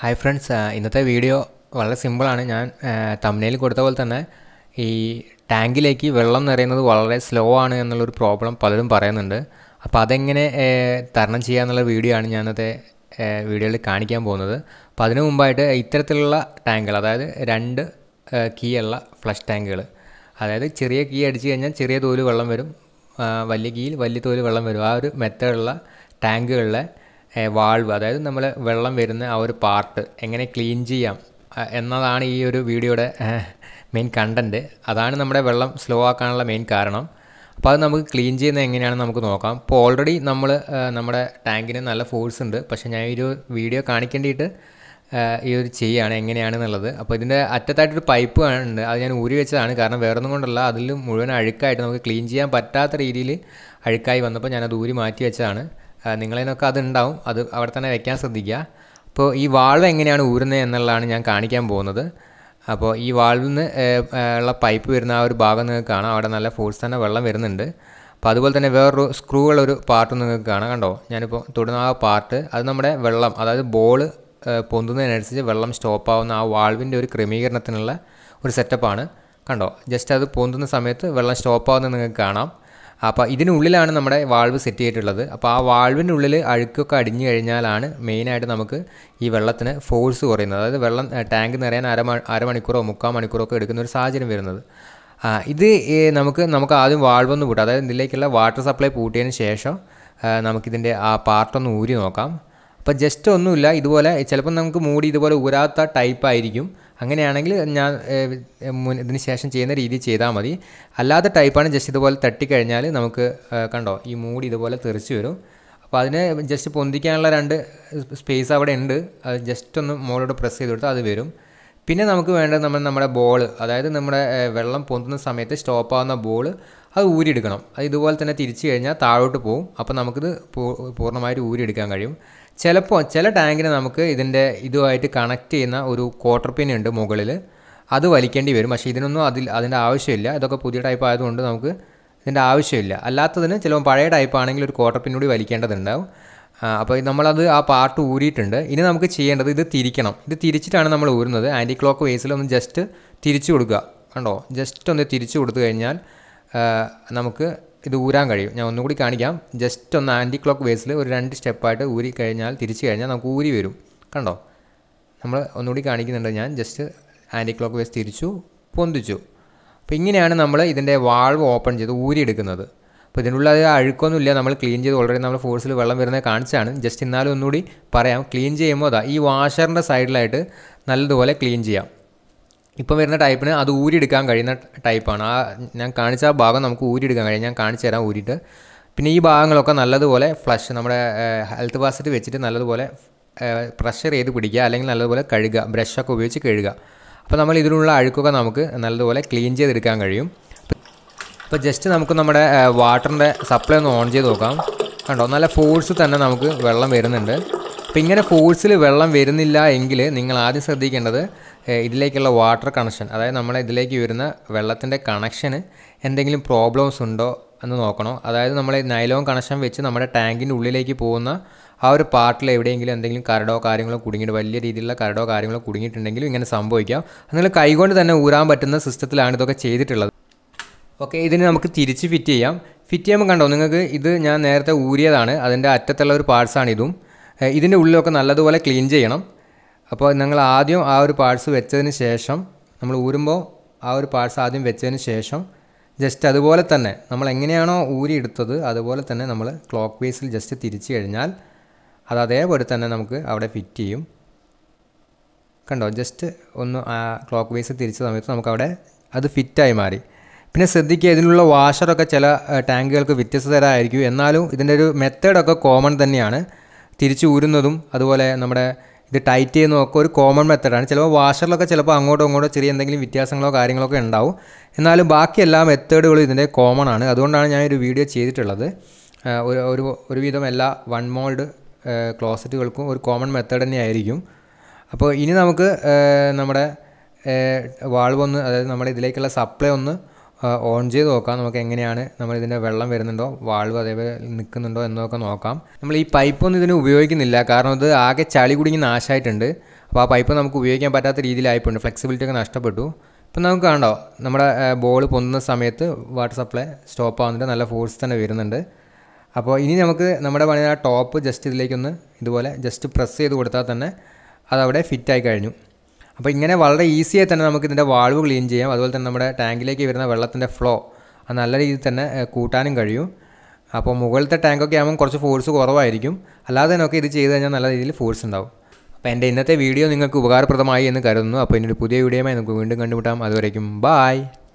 hi friends ഇന്നത്തെ video വളരെ സിമ്പിളാണ് ഞാൻ തമിഴയിൽ കൊടുത്ത പോലെ തന്നെ ഈ ടാങ്കിലേക്ക് വെള്ളം നിറയുന്നത് വളരെ സ്ലോ ആണ് എന്നുള്ളൊരു പ്രോബ്ലം പലരും പറയുന്നുണ്ട് അപ്പോൾ അതെങ്ങനെ തരണം ചെയ്യുക എന്നുള്ള വീഡിയോ ആണ് ഇന്നത്തെ വീഡിയോയിൽ കാണിക്കാൻ പോകുന്നത് അപ്പോൾ അതിനു മുമ്പായിട്ട് ഇത്തരത്തിലുള്ള ടാങ്കുകൾ അതായത് രണ്ട് കീ ഉള്ള ഫ്ലഷ് ടാങ്കുകൾ അതായത് ചെറിയ കീ അടിച്ചു കഴിഞ്ഞാൽ ചെറിയ തോതിൽ വെള്ളം വരും വലിയ കീയിൽ വലിയ തോതിൽ വെള്ളം വരും ആ ഒരു മെത്തേഡുള്ള ടാങ്കുകളിലെ വാൾവ് അതായത് നമ്മൾ വെള്ളം വരുന്ന ആ ഒരു പാർട്ട് എങ്ങനെ ക്ലീൻ ചെയ്യാം എന്നതാണ് ഈ ഒരു വീഡിയോയുടെ മെയിൻ കണ്ടൻറ്റ് അതാണ് നമ്മുടെ വെള്ളം സ്ലോ ആക്കാനുള്ള മെയിൻ കാരണം അപ്പോൾ അത് നമുക്ക് ക്ലീൻ ചെയ്യുന്നത് എങ്ങനെയാണെന്ന് നമുക്ക് നോക്കാം ഇപ്പോൾ ഓൾറെഡി നമ്മൾ നമ്മുടെ ടാങ്കിന് നല്ല ഫോഴ്സ് ഉണ്ട് പക്ഷേ ഞാൻ ഈ ഒരു വീഡിയോ കാണിക്കേണ്ടിയിട്ട് ഈ ഒരു ചെയ്യാണ് എങ്ങനെയാണെന്നുള്ളത് അപ്പോൾ ഇതിൻ്റെ അറ്റത്തായിട്ടൊരു പൈപ്പ് ഉണ്ട് അത് ഞാൻ ഊരി വെച്ചതാണ് കാരണം വേറൊന്നും കൊണ്ടല്ല അതിൽ മുഴുവൻ അഴുക്കായിട്ട് നമുക്ക് ക്ലീൻ ചെയ്യാൻ പറ്റാത്ത രീതിയിൽ അഴുക്കായി വന്നപ്പോൾ ഞാനത് ഊരി മാറ്റി വെച്ചതാണ് നിങ്ങളതിനൊക്കെ അതുണ്ടാവും അത് അവിടെ തന്നെ വയ്ക്കാൻ ശ്രദ്ധിക്കുക അപ്പോൾ ഈ വാൾവ് എങ്ങനെയാണ് ഊരുന്നത് എന്നുള്ളതാണ് ഞാൻ കാണിക്കാൻ പോകുന്നത് അപ്പോൾ ഈ വാൾവിൽ നിന്ന് ഉള്ള പൈപ്പ് വരുന്ന ആ ഒരു ഭാഗം നിങ്ങൾക്ക് കാണാം അവിടെ നല്ല ഫോഴ്സ് തന്നെ വെള്ളം വരുന്നുണ്ട് അപ്പോൾ അതുപോലെ തന്നെ വേറൊരു സ്ക്രൂ ഉള്ളൊരു പാർട്ട് നിങ്ങൾക്ക് കാണാം കണ്ടോ ഞാനിപ്പോൾ തൊടുന്ന ആ പാർട്ട് അത് നമ്മുടെ വെള്ളം അതായത് ബോൾ പൊന്തുന്നതിനനുസരിച്ച് വെള്ളം സ്റ്റോപ്പ് ആവുന്ന ആ വാൾവിൻ്റെ ഒരു ക്രമീകരണത്തിനുള്ള ഒരു സെറ്റപ്പാണ് കണ്ടോ ജസ്റ്റ് അത് പൊന്തുന്ന സമയത്ത് വെള്ളം സ്റ്റോപ്പ് ആവുന്നത് നിങ്ങൾക്ക് കാണാം അപ്പോൾ ഇതിനുള്ളിലാണ് നമ്മുടെ വാൾവ് സെറ്റ് ചെയ്തിട്ടുള്ളത് അപ്പോൾ ആ വാൾവിൻ്റെ ഉള്ളിൽ അഴുക്കൊക്കെ അടിഞ്ഞു കഴിഞ്ഞാലാണ് മെയിനായിട്ട് നമുക്ക് ഈ വെള്ളത്തിന് ഫോഴ്സ് കുറയുന്നത് അതായത് വെള്ളം ടാങ്ക് നിറയാൻ അര അരമണിക്കൂറോ മുക്കാൽ മണിക്കൂറോ ഒക്കെ എടുക്കുന്ന ഒരു സാഹചര്യം വരുന്നത് ഇത് നമുക്ക് നമുക്ക് ആദ്യം വാൾവൊന്ന് പൂട്ടാം അതായത് ഇതിലേക്കുള്ള വാട്ടർ സപ്ലൈ പൂട്ടിയതിന് ശേഷം നമുക്കിതിൻ്റെ ആ പാർട്ടൊന്ന് ഊരി നോക്കാം അപ്പോൾ ജസ്റ്റ് ഒന്നുമില്ല ഇതുപോലെ ചിലപ്പം നമുക്ക് മൂടി ഇതുപോലെ ഊരാത്ത ടൈപ്പ് ആയിരിക്കും അങ്ങനെയാണെങ്കിൽ ഞാൻ ഇതിന് ശേഷം ചെയ്യുന്ന രീതി ചെയ്താൽ മതി അല്ലാത്ത ടൈപ്പാണ് ജസ്റ്റ് ഇതുപോലെ തട്ടിക്കഴിഞ്ഞാൽ നമുക്ക് കണ്ടോ ഈ മൂഡ് ഇതുപോലെ തെറിച്ച് വരും അപ്പോൾ അതിനെ ജസ്റ്റ് പൊന്തിക്കാനുള്ള രണ്ട് സ്പേസ് അവിടെ ഉണ്ട് അത് ജസ്റ്റ് ഒന്ന് മോളോട് പ്രസ് ചെയ്ത് കൊടുത്താൽ അത് വരും പിന്നെ നമുക്ക് വേണ്ടത് നമ്മൾ നമ്മുടെ ബോൾ അതായത് നമ്മുടെ വെള്ളം പൊന്തുന്ന സമയത്ത് സ്റ്റോപ്പ് ആവുന്ന ബോൾ അത് ഊരിയെടുക്കണം അത് ഇതുപോലെ തന്നെ തിരിച്ചു കഴിഞ്ഞാൽ താഴോട്ട് പോകും അപ്പോൾ നമുക്കിത് പൂർണ്ണമായിട്ട് ഊരിയെടുക്കാൻ കഴിയും ചിലപ്പോൾ ചില ടാങ്കിന് നമുക്ക് ഇതിൻ്റെ ഇതുമായിട്ട് കണക്ട് ചെയ്യുന്ന ഒരു ക്വാർട്ടർ പിൻ ഉണ്ട് മുകളിൽ അത് വലിക്കേണ്ടി വരും പക്ഷേ ഇതിനൊന്നും അതിൽ അതിൻ്റെ ആവശ്യമില്ല ഇതൊക്കെ പുതിയ ടൈപ്പ് ആയതുകൊണ്ട് നമുക്ക് ഇതിൻ്റെ ആവശ്യമില്ല അല്ലാത്തതിന് ചിലപ്പോൾ പഴയ ടൈപ്പ് ആണെങ്കിൽ ഒരു ക്വാർട്ടർ പിൻ കൂടി വലിക്കേണ്ടതുണ്ടാവും അപ്പോൾ നമ്മളത് ആ പാർട്ട് ഊരിയിട്ടുണ്ട് ഇനി നമുക്ക് ചെയ്യേണ്ടത് ഇത് തിരിക്കണം ഇത് തിരിച്ചിട്ടാണ് നമ്മൾ ഊരുന്നത് ആൻറ്റി ക്ലോക്ക് വേസിൽ ഒന്ന് ജസ്റ്റ് തിരിച്ചു കൊടുക്കുക കണ്ടോ ജസ്റ്റ് ഒന്ന് തിരിച്ചു കൊടുത്തു കഴിഞ്ഞാൽ നമുക്ക് ഇത് ഊരാൻ കഴിയും ഞാൻ ഒന്നുകൂടി കാണിക്കാം ജസ്റ്റ് ഒന്ന് ആൻറ്റി ക്ലോക്ക് വേസിൽ ഒരു രണ്ട് സ്റ്റെപ്പായിട്ട് ഊരി കഴിഞ്ഞാൽ തിരിച്ചു കഴിഞ്ഞാൽ നമുക്ക് ഊരി വരും കണ്ടോ നമ്മൾ ഒന്നുകൂടി കാണിക്കുന്നുണ്ട് ഞാൻ ജസ്റ്റ് ആൻറ്റി ക്ലോക്ക് വേസ് തിരിച്ചു പൊന്തിച്ചു അപ്പോൾ ഇങ്ങനെയാണ് നമ്മൾ ഇതിൻ്റെ വാൾവ് ഓപ്പൺ ചെയ്ത് ഊരിയെടുക്കുന്നത് അപ്പോൾ ഇതിനുള്ള അഴുക്കൊന്നുമില്ല നമ്മൾ ക്ലീൻ ചെയ്ത് ഓൾറെഡി നമ്മൾ ഫോഴ്സിൽ വെള്ളം വരുന്നത് കാണിച്ചാണ് ജസ്റ്റ് എന്നാലും ഒന്നുകൂടി പറയാം ക്ലീൻ ചെയ്യുമ്പോൾ അതാ ഈ വാഷറിൻ്റെ സൈഡിലായിട്ട് നല്ലതുപോലെ ക്ലീൻ ചെയ്യാം ഇപ്പം വരുന്ന ടൈപ്പിന് അത് ഊരിയെടുക്കാൻ കഴിയുന്ന ടൈപ്പാണ് ആ ഞാൻ കാണിച്ച ആ ഭാഗം നമുക്ക് ഊരിയെടുക്കാൻ കഴിയും ഞാൻ കാണിച്ചു തരാം ഊരിയിട്ട് പിന്നെ ഈ ഭാഗങ്ങളൊക്കെ നല്ലതുപോലെ ഫ്ലഷ് നമ്മുടെ ഹെൽത്ത് ബാസറ്റ് വെച്ചിട്ട് നല്ലതുപോലെ പ്രഷർ ചെയ്ത് പിടിക്കുക അല്ലെങ്കിൽ നല്ലതുപോലെ കഴുകുക ബ്രഷൊക്കെ ഉപയോഗിച്ച് കഴുകുക അപ്പോൾ നമ്മൾ ഇതിലുള്ള അഴുക്കൊക്കെ നമുക്ക് നല്ലതുപോലെ ക്ലീൻ ചെയ്തെടുക്കാൻ കഴിയും അപ്പോൾ ജസ്റ്റ് നമുക്ക് നമ്മുടെ വാട്ടറിൻ്റെ സപ്ലൈ ഒന്ന് ഓൺ ചെയ്ത് നോക്കാം കണ്ടോ നല്ല ഫോഴ്സ് തന്നെ നമുക്ക് വെള്ളം വരുന്നുണ്ട് അപ്പോൾ ഇങ്ങനെ ഫോഴ്സിൽ വെള്ളം വരുന്നില്ല എങ്കിൽ നിങ്ങൾ ആദ്യം ശ്രദ്ധിക്കേണ്ടത് ഇതിലേക്കുള്ള വാട്ടർ കണക്ഷൻ അതായത് നമ്മളെ ഇതിലേക്ക് വരുന്ന വെള്ളത്തിൻ്റെ കണക്ഷന് എന്തെങ്കിലും പ്രോബ്ലംസ് ഉണ്ടോ എന്ന് നോക്കണം അതായത് നമ്മൾ നൈലോൺ കണക്ഷൻ വെച്ച് നമ്മുടെ ടാങ്കിൻ്റെ ഉള്ളിലേക്ക് പോകുന്ന ആ ഒരു പാർട്ടിൽ എവിടെയെങ്കിലും എന്തെങ്കിലും കരടോ കാര്യങ്ങളോ കുടുങ്ങിയിട്ട് വലിയ രീതിയിലുള്ള കരടോ കാര്യങ്ങളോ കുടുങ്ങിയിട്ടുണ്ടെങ്കിൽ ഇങ്ങനെ സംഭവിക്കാം നിങ്ങൾ കൈകൊണ്ട് തന്നെ ഊരാൻ പറ്റുന്ന സിസ്റ്റത്തിലാണ് ഇതൊക്കെ ചെയ്തിട്ടുള്ളത് ഓക്കെ ഇതിന് നമുക്ക് തിരിച്ച് ഫിറ്റ് ചെയ്യാം ഫിറ്റ് ചെയ്യുമ്പോൾ കണ്ടോ നിങ്ങൾക്ക് ഇത് ഞാൻ നേരത്തെ ഊരിയതാണ് അതിൻ്റെ അറ്റത്തുള്ള ഒരു പാർട്സാണിതും ഇതിൻ്റെ ഉള്ളിലൊക്കെ നല്ലതുപോലെ ക്ലീൻ ചെയ്യണം അപ്പോൾ ഞങ്ങൾ ആദ്യം ആ ഒരു പാർട്സ് വെച്ചതിന് ശേഷം നമ്മൾ ഊരുമ്പോൾ ആ ഒരു പാർട്സ് ആദ്യം വെച്ചതിന് ശേഷം ജസ്റ്റ് അതുപോലെ തന്നെ നമ്മൾ എങ്ങനെയാണോ ഊരിയെടുത്തത് അതുപോലെ തന്നെ നമ്മൾ ക്ലോക്ക് വേസിൽ ജസ്റ്റ് തിരിച്ചു കഴിഞ്ഞാൽ അത് അതേപോലെ തന്നെ നമുക്ക് അവിടെ ഫിറ്റ് ചെയ്യും കണ്ടോ ജസ്റ്റ് ഒന്ന് ആ ക്ലോക്ക് വേസ് തിരിച്ച സമയത്ത് നമുക്കവിടെ അത് ഫിറ്റായി മാറി പിന്നെ ശ്രദ്ധിക്കുക ഇതിനുള്ള വാഷറൊക്കെ ചില ടാങ്കുകൾക്ക് തരമായിരിക്കും എന്നാലും ഇതിൻ്റെ ഒരു മെത്തേഡൊക്കെ കോമൺ തന്നെയാണ് തിരിച്ച് ഊരുന്നതും അതുപോലെ നമ്മുടെ ഇത് ടൈറ്റ് ഒക്കെ ഒരു കോമൺ മെത്തഡാണ് ചിലപ്പോൾ വാഷറിലൊക്കെ ചിലപ്പോൾ അങ്ങോട്ടോ ഇങ്ങോട്ടോ ചെറിയ എന്തെങ്കിലും വ്യത്യാസങ്ങളോ കാര്യങ്ങളൊക്കെ ഉണ്ടാവും എന്നാലും ബാക്കി എല്ലാ മെത്തേഡുകളും ഇതിൻ്റെ കോമൺ ആണ് അതുകൊണ്ടാണ് ഞാൻ ഒരു വീഡിയോ ചെയ്തിട്ടുള്ളത് ഒരു ഒരു ഒരുവിധം എല്ലാ വൺ മോൾഡ് ക്ലോസറ്റുകൾക്കും ഒരു കോമൺ മെത്തേഡ് തന്നെയായിരിക്കും അപ്പോൾ ഇനി നമുക്ക് നമ്മുടെ വാൾവ് ഒന്ന് അതായത് നമ്മുടെ ഇതിലേക്കുള്ള സപ്ലൈ ഒന്ന് ഓൺ ചെയ്ത് നോക്കാം നമുക്ക് എങ്ങനെയാണ് നമ്മൾ ഇതിൻ്റെ വെള്ളം വരുന്നുണ്ടോ വാൾവ് അതേപോലെ നിൽക്കുന്നുണ്ടോ എന്നൊക്കെ നോക്കാം നമ്മൾ ഈ പൈപ്പൊന്നും ഇതിന് ഉപയോഗിക്കുന്നില്ല കാരണം അത് ആകെ ചളി കുടുങ്ങി നാശമായിട്ടുണ്ട് അപ്പോൾ ആ പൈപ്പ് നമുക്ക് ഉപയോഗിക്കാൻ പറ്റാത്ത രീതിയിലായിപ്പോണ്ട് ഫ്ലെക്സിബിലിറ്റി ഒക്കെ നഷ്ടപ്പെട്ടു ഇപ്പം നമുക്ക് കണ്ടോ നമ്മുടെ ബോൾ പൊന്നുന്ന സമയത്ത് വാട്ടർ സപ്ലൈ സ്റ്റോപ്പ് ആവുന്നുണ്ട് നല്ല ഫോഴ്സ് തന്നെ വരുന്നുണ്ട് അപ്പോൾ ഇനി നമുക്ക് നമ്മുടെ പണിത ആ ടോപ്പ് ജസ്റ്റ് ഇതിലേക്കൊന്ന് ഇതുപോലെ ജസ്റ്റ് പ്രസ് ചെയ്ത് കൊടുത്താൽ തന്നെ അതവിടെ ഫിറ്റായി കഴിഞ്ഞു അപ്പോൾ ഇങ്ങനെ വളരെ ഈസിയായി തന്നെ നമുക്ക് ഇതിൻ്റെ വാൾവ് ക്ലീൻ ചെയ്യാം അതുപോലെ തന്നെ നമ്മുടെ ടാങ്കിലേക്ക് വരുന്ന വെള്ളത്തിൻ്റെ ഫ്ലോ അത് നല്ല രീതിയിൽ തന്നെ കൂട്ടാനും കഴിയും അപ്പോൾ മുകളിലത്തെ ടാങ്കൊക്കെ ആകുമ്പോൾ കുറച്ച് ഫോഴ്സ് കുറവായിരിക്കും അല്ലാതെ തന്നെയൊക്കെ ഇത് ചെയ്ത് കഴിഞ്ഞാൽ നല്ല രീതിയിൽ ഫോഴ്സ് ഉണ്ടാവും അപ്പോൾ എൻ്റെ ഇന്നത്തെ വീഡിയോ നിങ്ങൾക്ക് ഉപകാരപ്രദമായി എന്ന് കരുതുന്നു അപ്പോൾ ഇനി ഒരു പുതിയ വീഡിയോയുമായി നമുക്ക് വീണ്ടും കണ്ടുമുട്ടാം അതുവരേക്കും ബായ്